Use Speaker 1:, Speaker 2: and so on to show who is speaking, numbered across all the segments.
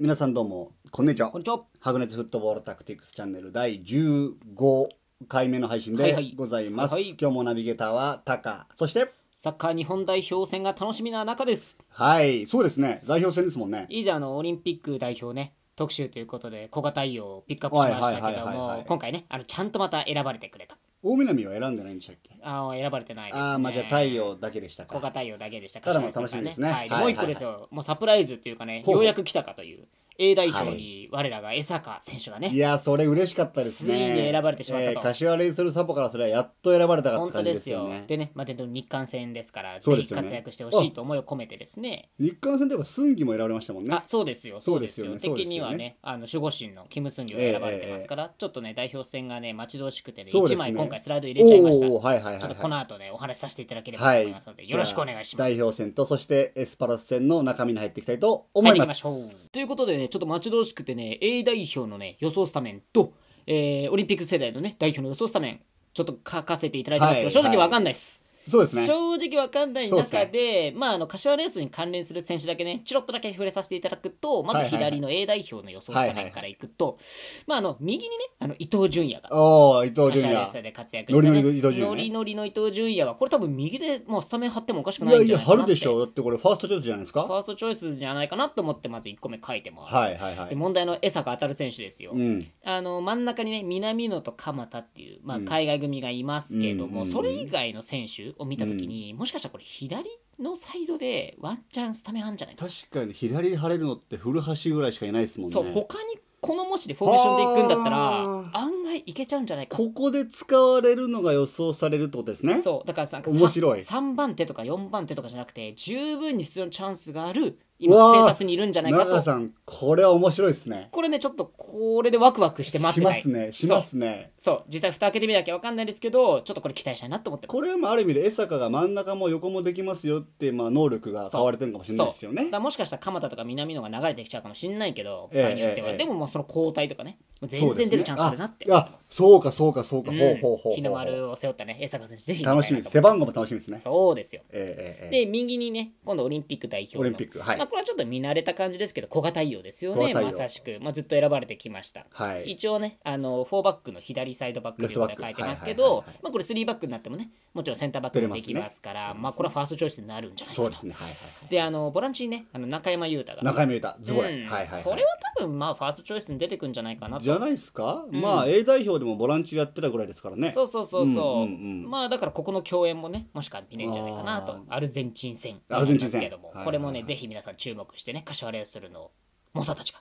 Speaker 1: 皆さんどうもこんにちはこんにちはハグネツフットボールタクティクスチャンネル第15回目の配信でございます、はいはい今日もナビゲーターはタカ
Speaker 2: そしてサッカー日本代表戦が楽しみな中です。
Speaker 1: はいそうですね代表戦ですもんね以
Speaker 2: 前あのオリンピック代表ね特集ということで小型対応をピックアップしましたけども今回ねあのちゃんとまた選ばれてくれた
Speaker 1: 大南は選んでないんでしたっけああ選ばれてないです、ね、ああまあじゃあ太陽だけでしたか小太陽だけでしすね、はい、もう一個ですよ、ういはいはい、もうサプライズっていうかね
Speaker 2: ようやく来たかという A 代表に我らが江坂選手がね、い
Speaker 1: や、それ嬉しかったですね。ついに選ばれてしまったと。えー、柏レイソルサポからそれはやっと選ばれたかった感じですよね。本当です
Speaker 2: よ。でね、まあ、日韓戦ですから、ぜひ活躍してほしいと思いを込めてですね。
Speaker 1: すね日韓戦ではスンギも選ばれました
Speaker 2: もんね。あ、そうですよ。そうですよ。すよね、的にはね、ねあの守護神のキム・スンギを選ばれてますから、えーえー、ちょっとね、代表戦がね、待ち遠しくてね、1枚今回スライド入れちゃいました。はいはいはい、はい、ちょっとこの後ね、お話しさせていただければと思いますので、はい、よろしくお願いします。代
Speaker 1: 表戦と、そしてエスパラス戦の中身に入っていきたいと思います。
Speaker 2: ということでね、ちょっと待ち遠しくてね、A 代表のね、予想スタメンと、えー、オリンピック世代のね、代表の予想スタメン、ちょっと書かせていただいてますけど、はい、正直わかんないです。はいそうですね、正直わかんない中で、ね、まあ、あの柏レースに関連する選手だけね、ちロッっとだけ触れさせていただくと、まず左の A 代表の予想した中からいくと、まあ、あの右にね、あの伊藤
Speaker 1: 純也が、お伊藤純也柏レースで活躍して、ね、ノリノリの伊純也、ね、ノリ
Speaker 2: ノリの伊藤純也は、これ多分右でもうスタメン張ってもおかしくないんじゃないかなって。いやいや、張るでしょ、
Speaker 1: だってこれ、ファーストチョイスじゃないですか。フ
Speaker 2: ァーストチョイスじゃないかなと思って、まず1個目書いてます。はいはいはい、で問題の江坂当たる選手ですよ。うん、あの真ん中にね、南野と鎌田っていう、まあ、海外組がいますけども、うんうんうん、それ以外の選手、を見た時
Speaker 1: に、うん、もしかしたらこれ左
Speaker 2: のサイドで
Speaker 1: ワンチャンスタメンあんじゃないか確かに左に張れるのって古橋ぐらいしかいないですもんねそう他
Speaker 2: にこの模試でフォーメーションでいくんだったら案外いけちゃうんじゃないかこ
Speaker 1: こで使われるのが予想されるってことですねそうだからさ面白い 3,
Speaker 2: 3番手とか4番手とかじゃなくて十分に出場のチャンスがある今ステータスにいるんじゃないかと。さ
Speaker 1: ん、これは面白いですね。
Speaker 2: これね、ちょっとこれでワクワクして待ってない。しますね、しますね。そう、そう実際蓋開けてみなきゃわかんないですけど、ちょっとこれ期待したいなと思ってます。これも
Speaker 1: ある意味で江坂が真ん中も横もできますよって、まあ能力が買われてるかもしれないです
Speaker 2: よね。だもしかしたら鎌田とか南野が流れてきちゃうかもしれないけど、場合によっては。えええ、でももうその交代とかね、全然出るチャンスあるなって
Speaker 1: あ、そうかそうかそうか、うん、ほうほうほう。日の丸
Speaker 2: を背負ったね、江坂選手、ぜひ。楽しみ
Speaker 1: です。背番号も楽しみですね。そうですよ。で、右に
Speaker 2: ね、今度オリンピック代表オリンピック、はい。これはちょっと見慣れた感じですけど小型用ですよねまさしく、まあ、ずっと選ばれてきました、はい、一応ねあの4バックの左サイドバックというこで書いてますけどこれ3バックになってもねもちろんセンターバックもできますから、ね、まあ、これはファーストチョイスになるんじゃないかとで
Speaker 1: す
Speaker 2: あのボランチにねあの中山雄太が中山雄太ズボラ、うんはいはい、これは多分まあファーストチョイスに出てくんじゃないかなとじゃないで
Speaker 1: すか、うん、まあ A 代表でもボランチやってたぐらいですからねそうそうそうそううんうんうん、ま
Speaker 2: あだからここの共演もねもしか見れるんじゃないかなとアルゼンチン戦アルゼンチン戦けども、これもねぜひ皆さん注目してね柏レイスの
Speaker 1: 猛者たちが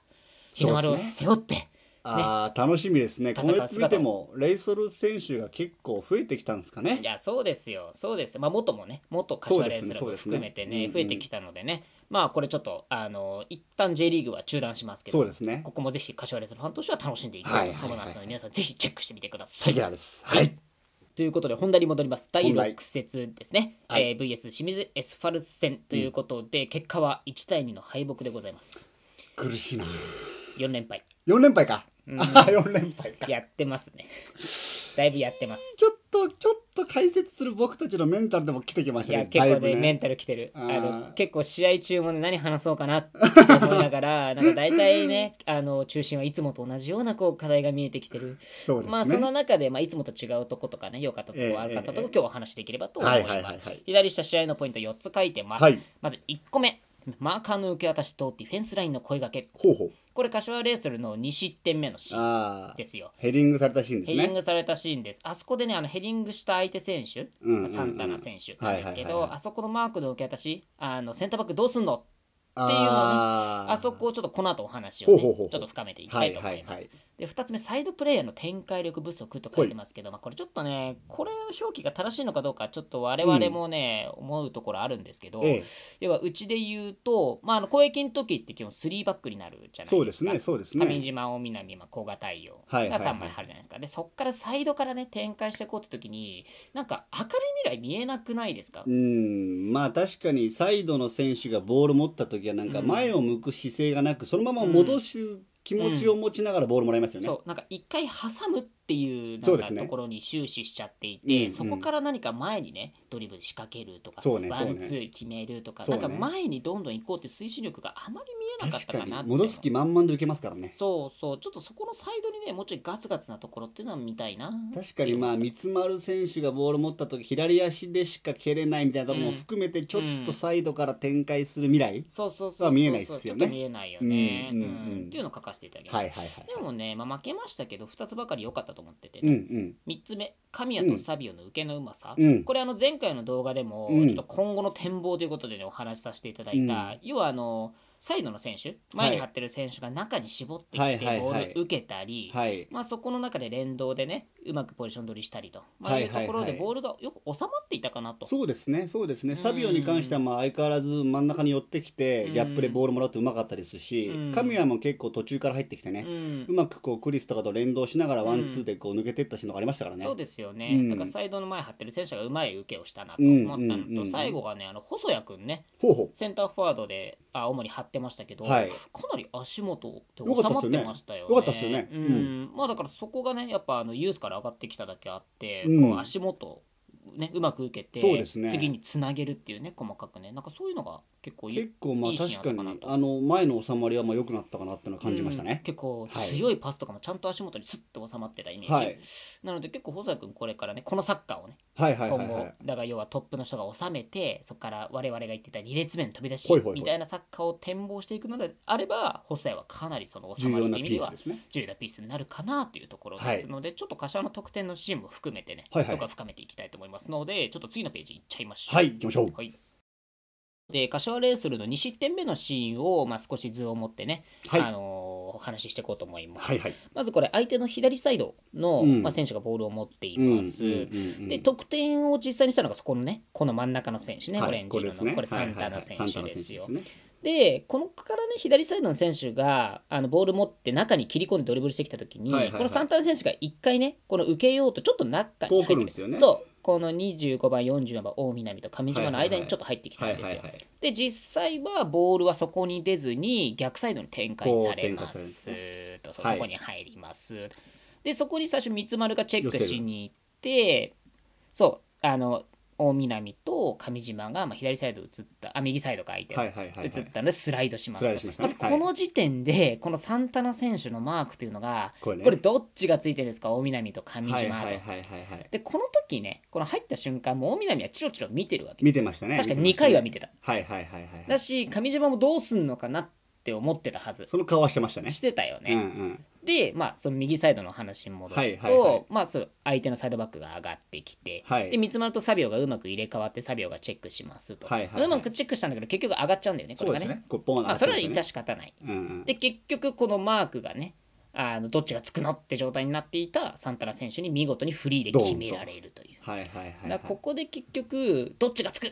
Speaker 1: 日の丸を背負って、ね、あ楽しみですね、この見ても、レイソル選手が結構増えてきたんですかね。い
Speaker 2: や、そうですよ、そうです、まあ、元もね、元柏レイスラーも含めてね、ねね増えてきたのでね、まあ、これちょっと、あの一旦 J リーグは中断しますけど、そうですね、ここもぜひ柏レイスのファンとしては楽しんでいきたいと思いますので、皆さん、ぜひチェックしてみてください。はい、はいということで本題に戻ります第6節ですね、はえー、VS 清水エスファルス戦ということで、うん、結果は1対2の敗北でございます苦しいな4連敗4連敗かうん4 連敗か。やってますね。だいぶやってます。
Speaker 1: ちょっと、ちょっと解説する僕たちのメンタルでも来
Speaker 2: てきましいたや結構だねメンタル来てるああの結構試合中もね何話そうかなって思いながら なんか大体ねあの中心はいつもと同じようなこう課題が見えてきてるそうですね。まあその中で、まあ、いつもと違うとことかね良かったとええこ悪かったとこ、ええ今日お話しできればと思います、左下試合のポイント4つ書いてます、はいまず1個目 マーカーの受け渡しとディフェンスラインの声がけほうほうこれ柏レイソルの2失点目のシーンですよ
Speaker 1: ヘディングされたシーンですねヘディング
Speaker 2: されたシーンですあそこでねあのヘディングした相手選手、うんうんうん、サンタナ選手なんですけど、あそこのマークの受け渡しあのセンターバックどうすんのっ
Speaker 1: っていうあ
Speaker 2: そこをちょっとこの後お話を、ね、ちょっと深めていきたいと思います。はいはいはい、で2つ目サイドプレーヤーの展開力不足と書いてますけど、まあ、これちょっとねこれ表記が正しいのかどうかちょっと我々もね、うん、思うところあるんですけど、ええ、要はうちで言うと、まあ、あの攻撃の時って基本スリーバックになるじゃないですかそうですねそうですね上島大南、まあ、古賀太陽が3枚張るじゃないですか、はいはいはい、でそこからサイドからね展開していこうって時になんか明るい未来見えなくないですか
Speaker 1: うんまあ確かにサイドの選手がボール持った時はなんか前を向く姿勢がなく、そのまま戻
Speaker 2: す気持ちを持
Speaker 1: ちながらボールもらいますよね。そ
Speaker 2: うなんか一回挟むっていうなんかところに終始しちゃっていてそ,、こから何か前にねドリブル仕掛け
Speaker 1: るとか、ワンツー
Speaker 2: 決めるとか、なんか前にどんどん行こうっていう推進力があまりなかっ
Speaker 1: たかな戻す気満々で受けますからね
Speaker 2: そうそうちょっとそこのサイドにねもうちょいガツガツなところっていうのは見たいな確
Speaker 1: かにまあ三丸選手がボール持った時左足でしか蹴れないみたいなところも含
Speaker 2: めてちょっと
Speaker 1: サイドから展開する未来
Speaker 2: は見えないですよね見えないよね、うんうんうん、っていうのを書かせていただきます。はいはい、でもね、まあ、負けましたけど2つばかり良かったと思っててね、うんうん、3つ目神谷とサビオの受けのうまさ、うん、これあの前回の動画でもちょっと今後の展望ということでねお話しさせていただいた、要はあのサイドの選手
Speaker 1: 前に張ってる選
Speaker 2: 手が中に絞ってきてボール受けたり、まあ、そこの中で連動でねうまくポジション取りしたりと、まあ、いうところでボールがよく収まっていたかなと、
Speaker 1: そうですね、そうですね、サビオに関してはまあ相変わらず真ん中に寄ってきて、ギャップでボールもらってうまかったですし、神谷も結構途中から入ってきてね、うまくこうクリスとかと連動しながら、ワンツーでこう抜けていったしーがありましたからね、そうですよね、だからサイ
Speaker 2: ドの前張ってる選手がうまい受けをしたなと思ったのと、最後がね、あの細谷君ねほうほう、センターフォワードであ主に張ってましたけど、はい、かなり足元で収まってましたよね。よかったですよね。うんまあ、だからそこがねやっぱあのユースかから上がってきただけあって、うん、こう足元ねうまく受けて、ね、次につなげるっていうね細かく
Speaker 1: ねなんかそういうのが
Speaker 2: 結構結構まあ確かに
Speaker 1: あの前の収まりはまあ良くなったかなってのは感じましたね、うん、結構強
Speaker 2: いパスとかもちゃんと足元にスッと収まってたイメージ、はい、なので結構細谷君これからねこのサッカーをね、
Speaker 1: 今後
Speaker 2: だから要はトップの人が収めてそこから我々が言ってた2列目の飛び出しみたいなサッカーを展望していくのであれば細谷はかなりその収まり意味では重要なピースになるかなというところですので、ちょっと柏の得点のシーンも含めてね、とか深めていきたいと思いますのでちょっと次のページいっちゃいましょう。はい行きましょう、はいで柏レイソルの2失点目のシーンを、まあ、少し図を持ってね、はい、あのお話ししていこうと思います、はいはい、まずこれ相手の左サイドの、うん、まあ、選手がボールを持っています、うんうんうんうん、で得点を実際にしたのがそこのねこの真ん中の選手ね、はい、オレンジ色のこれ、ねこれ、サンタナ選手ですよ。はいはいはいでこのからね左サイドの選手があのボール持って中に切り込んでドリブルしてきたときに、はいはいはい、このサンタナ選手が1回ねこの受けようとちょっと中に入ってるんですよねそうこの25番40番大南と上島の間にちょっと入ってきたんですよで実際はボールはそこに出ずに逆サイドに展開されますとそこに入ります、でそこに最初三丸がチェックしに行ってそうあの大南と上島がまあ左サイド移ったあ右サイドか相手、はいはいはい、移ったのでスライドしますと、ね、まずこの時点でこのサンタナ選手のマークというのがこれ,、どっちがついてるんですか大南と上島とでこの時ねこの入った瞬間も大南はチロチロ見てるわけ見てましたね確か2回は見てた、ね、
Speaker 1: はいはいはいはい、
Speaker 2: だし上島もどうすんのかなって思ってたはずその顔はしてましたねしてたよね、うんうんで、まあ、その右サイドの話に戻すと、はいはいはい、まあ、そ相手のサイドバックが上がってきて、はい、で三つ丸とサビオがうまく入れ替わってサビオがチェックしますと、はいはいはい、うまくチェックしたんだけど結局上がっちゃうんだよねこれがね、ねね、まあ、それは致し方ない、うんうん、で結局このマークがねあのどっちがつくのって状態になっていたサンタナ選手に見事にフリーで決められるという、はいはいはいはい、ここで結局どっちがつく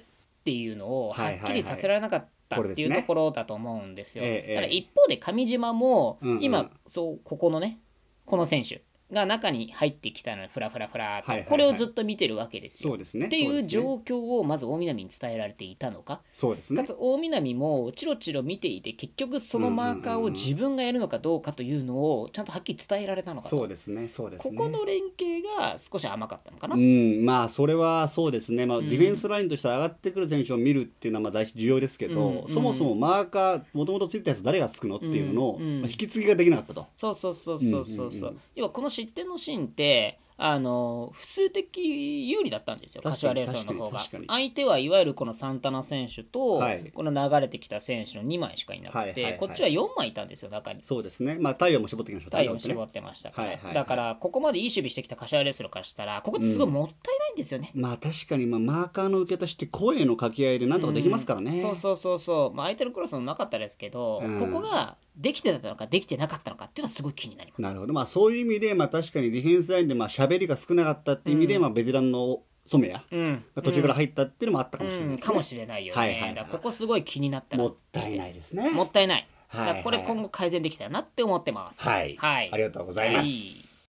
Speaker 2: っていうのをはっきりさせられなかった。っていうところだと思うんですよ。だ一方で上島も今、そうここのねこの選手が中に入ってきたのフラフラフラとこれをずっと見てるわけですよ。そうですね、っていう状況をまず大南に伝えられていたのかそうです、ね、かつ大南もチロチロ見ていて結局そのマーカーを自分がやるのかどうかというのをちゃんとはっきり伝えられたのかそうですねそうです、ね、ここの連携が少し甘かったの
Speaker 1: かな。うんまあそれはそうですね、まあ、ディフェンスラインとして上がってくる選手を見るっていうのはまあ大事重要ですけど、うんうん、そもそもマーカーもともとついたやつ誰がつくのっていうのを引き継ぎができなかったと。
Speaker 2: そうそうそうそうそうそう、うんうん、要はこの失点のシーンってあの普通的有利だったんですよ、柏レイソンの方が。相手はいわゆるこのサンタナ選手と、はい、この流れてきた選手の2枚しかいなくて、はいはい、こっちは4枚いたんですよ、中に。そうで
Speaker 1: すね、まあ、太陽も絞ってきました太陽も絞ってましたから、だか
Speaker 2: ら、ここまでいい守備してきた柏レイソンからしたら、ここってすごいも
Speaker 1: ったいないんですよね。うん、まあ確かに、まあ、マーカーの受け出しって、声の掛け合いでなんとかできますからね、うん。そう
Speaker 2: そうそうそう、まあ、相手のクロスもなかったですけど、うん、ここができてたのかできてなかったのかっていうのはすごい気にな
Speaker 1: ります。なるほど。まあそういう意味で、まあ確かにディフェンスラインで、まあ喋りが少なかったっていう意味で、うん、まあベテランの染
Speaker 2: 谷が途中から入ったっていうのもあったかもしれない、ねうんうん、かもしれないよね。はいはいはい、ここすごい気になったもったいないですね。もったいない。はいはい、これ今後改善できたらなって思ってます。はい。はい、ありがとうございます。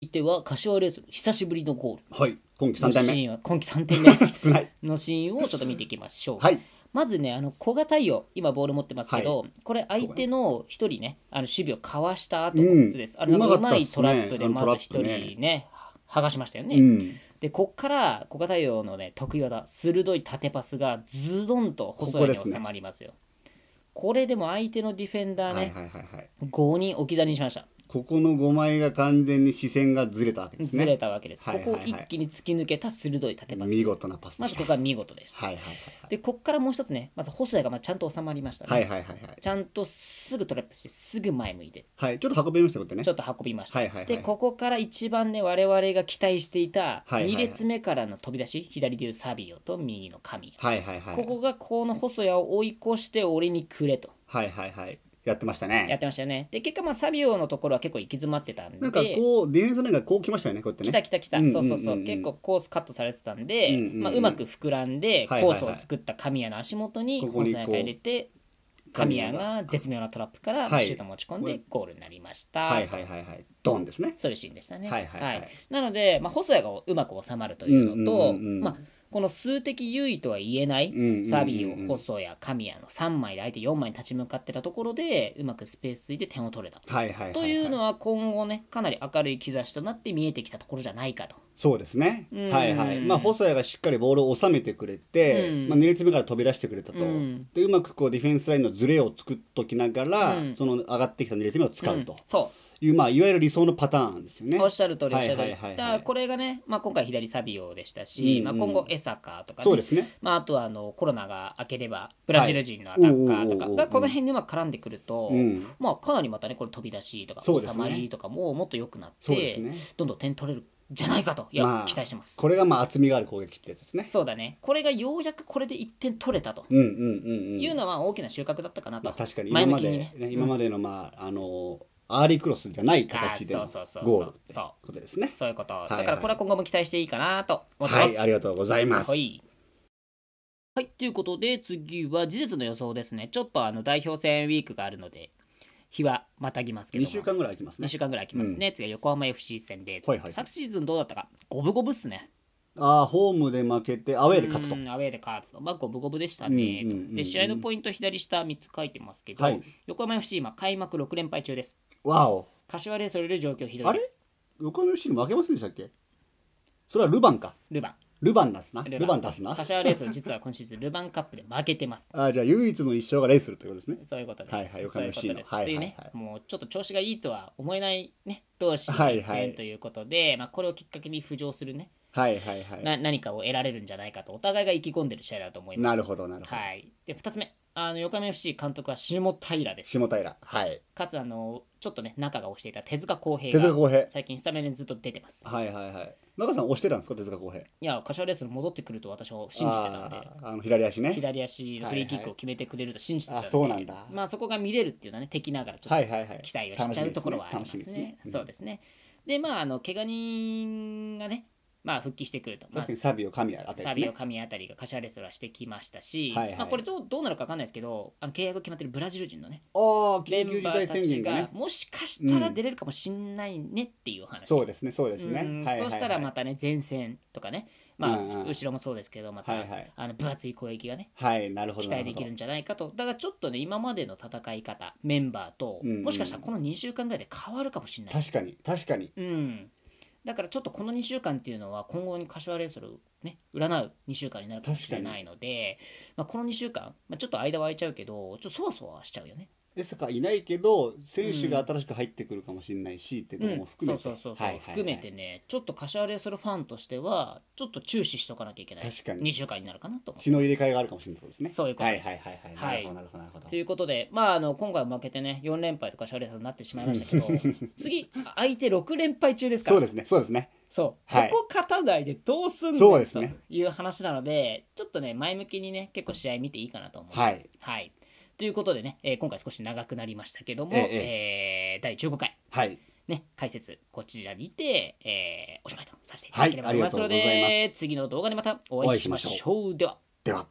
Speaker 2: はい、では、柏レース、久しぶりのゴール。はい。今季3点目。今季3点目。い。のシーンをちょっと見ていきましょう。はい。まずね、あの古賀太陽、今ボール持ってますけど、はい、これ、相手の1人ね、あの守備をかわした後です。うん、あのうまいトラップで、まず1人ね、ね剥がしましたよね。うん、で、こっから、古賀太陽のね、得意技、鋭い縦パスが、ズドンと細いに収まりますよ。こ、ね、れでも相手のディフェンダーね、
Speaker 1: 5人置き去りにしました。ここの5枚が完全に視線がずれたわけですね。ずれたわ
Speaker 2: けです。ここを一気に突き抜けた鋭い縦パス。見事なパスまずここが見事でし
Speaker 1: た。はいはいはい
Speaker 2: で、ここからもう一つね、まず細谷がまあちゃんと収まりましたね。はいはいはいはい、ちゃんとすぐトラップして、すぐ前向いて。
Speaker 1: はい、ちょっと運びましたことね。ちょっと運びました。はいはいはい、で、こ
Speaker 2: こから一番ね、我々が期待していた、2列目からの飛び出し、はいはいはい、左でいうサビオと右の神はいはいはい。ここがこの細谷を追い越して、俺にくれと。はいはいはい。やってましたね。やってましたよね。で、結果、まあ、サビオのところは結構行き詰まってたんで。なんかこう、
Speaker 1: ディフェンスなんかこ
Speaker 2: う来ましたよね、こうやってね。来た来た来た。そうそうそう。結構コースカットされてたんで、うんうんうん、まあ、うまく膨らんで、コースを作った神谷の足元に、この背入れて、神谷が絶妙なトラップからシュート持ち込んでゴールになりました。はいはいはいはい。ドンですね。そういうシーンでしたね。はいはい、はいはい、なので、まあ、細谷がうまく収まるというのと、うんうんうん、まあ、この数的優位とは言えないサビを細谷神谷の3枚で相手4枚に立ち向かってたところでうまくスペースついて点を取れた
Speaker 1: とい
Speaker 2: うのは今後ねかなり明るい兆しとなって見えてきたところじゃないかと。
Speaker 1: そうですね、はいはいまあ、細谷がしっかりボールを収めてくれて、まあ、2列目から飛び出してくれたと、でうまくこうディフェンスラインのズレを作っときながら、その上がってきた2列目を使うと。そういう、まあ、いわゆる理想のパターンですよね。おっしゃる通りおっしゃるはいはいはいは
Speaker 2: い、これがね、まあ、今回左サビオでしたし、うんうん、まあ、今後江坂とか、ね、そうですね。まあ、あとはあのコロナが明ければブラジル人のアタッカーとかがこの辺でうまく絡んでくると、うん、まあ、かなりまたねこれ飛び出しとか収まりとかももっと良くなって、ね、どんどん点取れる。じゃないかと、いや、まあ、期待してます。
Speaker 1: これがまあ厚みがある攻撃ってやつですね。
Speaker 2: そうだね。これがようやくこれで一点取れたと、
Speaker 1: うんうんうんうん、いうの
Speaker 2: は大きな収穫だったかなと。まあ、確かに今まで、ね、今までの
Speaker 1: まあ、あのーアーリークロスじゃない形でゴールってことです
Speaker 2: ね。そういうこと。だからこれは今後も期待していいかなと思ってます。はい、ありがとうございます。はい。はい、ということで次は事実の予想ですね。ちょっとあの代表戦ウィークがあるので日はまたぎますけど2週間ぐらい空きますね。2週間ぐらい空きますね。うん、次は横浜 FC 戦で、はいはい、昨シーズンどうだったか五分五分っすね。
Speaker 1: ああホームで負けてアウェーで勝つと。アウ
Speaker 2: ェーで勝つと。まあ、五分五分でしたね。で、試合のポイント左下3つ書いてますけど、はい、横浜 FC、今、開幕6連敗中です。わお柏レイソルで状況ひどいです
Speaker 1: 横山由伸負けませんでしたっけそれはルヴァンかルヴァンルヴァン出すなルヴァン出すな柏レイソル
Speaker 2: 実は今シーズンルヴァンカップで負けてます
Speaker 1: あじゃあ唯一の一勝がレイソルということですねそういうことですはいはい横山の。伸というす。はいはい、
Speaker 2: もうちょっと調子がいいとは思えないね同士の一戦ということで、はいはい、まあ、これをきっかけに浮上するね
Speaker 1: はいはいはい、な
Speaker 2: 何かを得られるんじゃないかとお互いが意気込んでる試合だと思いますなるほどなるほど、はい、で2つ目あの、横目 FC 監督は下平です。下平。はい。かつ、あの、ちょっとね、中が押していた手塚康平手塚が、平。最近スタメンでずっと出て
Speaker 1: ます。はいはいはい。中さん押してたんですか手塚公平。い
Speaker 2: や、柏レースに戻ってくると私は信じてたんで、ああの左足ね。左足フリーキックを決めてくれると信じてたんで、あそうなんだまあそこが見れるっていうのはね、敵ながらちょっとはいはいはい。期待をしちゃうところはありますね。楽しみですね。そうですね。で、まあ、あの、怪我人がね、まあ復帰してくると、まあ、サビオ神谷あたりですねサビオ神あたりがカシャレスラしてきましたし、はいはいまあ、これどうどうなるか分かんないですけどあの契約が決まってるブラジル人のねああメ緊急ン事バー態た宣ち言ががも
Speaker 1: しかしたら出れるかもし
Speaker 2: んないねっ
Speaker 1: ていう話、そうですねそうですね、うんはいはいはいそうしたら
Speaker 2: またね前線とかねまあ、後ろもそうですけどまた、はいあの分厚い攻撃がね
Speaker 1: はいなるほど期待できるん
Speaker 2: じゃないかとだからちょっとね今までの戦い方メンバーと、もしかしたらこの2週間ぐらいで変わるかもしれ
Speaker 1: ない確かに確かに
Speaker 2: うんだからちょっとこの2週間っていうのは今後に柏レーソルをね占う2週間になるかもしれないので、まあ、この2週間、まあ、ちょっと間は空いちゃうけどちょっとそわそわしちゃうよね。
Speaker 1: エスカいないけど選手が新しく入ってくるかもしれないし、うん、っていうのも含めて、そうそうそう、含めて
Speaker 2: ねちょっとカシャレーソルファンとしてはちょっと注視しておかなきゃいけない確かに2週間になるかな
Speaker 1: と血の入れ替えがあるかもしれないですねそういうことですはいはいはいはい、はい、なるほどなるほど
Speaker 2: ということでまああの今回負けてね4連敗とャレーソルになってしまいましたけど 次相手6連敗中で
Speaker 1: すからそうですねそうですねそう、はい、ここ
Speaker 2: 勝たないで
Speaker 1: どうすんの、ね、と
Speaker 2: いう話なのでちょっとね前向きにね結構試合見ていいかなと思います、はい、はいということでね、えー、今回少し長くなりましたけども、えええー、第15回、はい、ね、解説こちらにて、えー、おしまいとさせていただければと思いますので、はい、次の動画でまたお会いしましょう。ではでは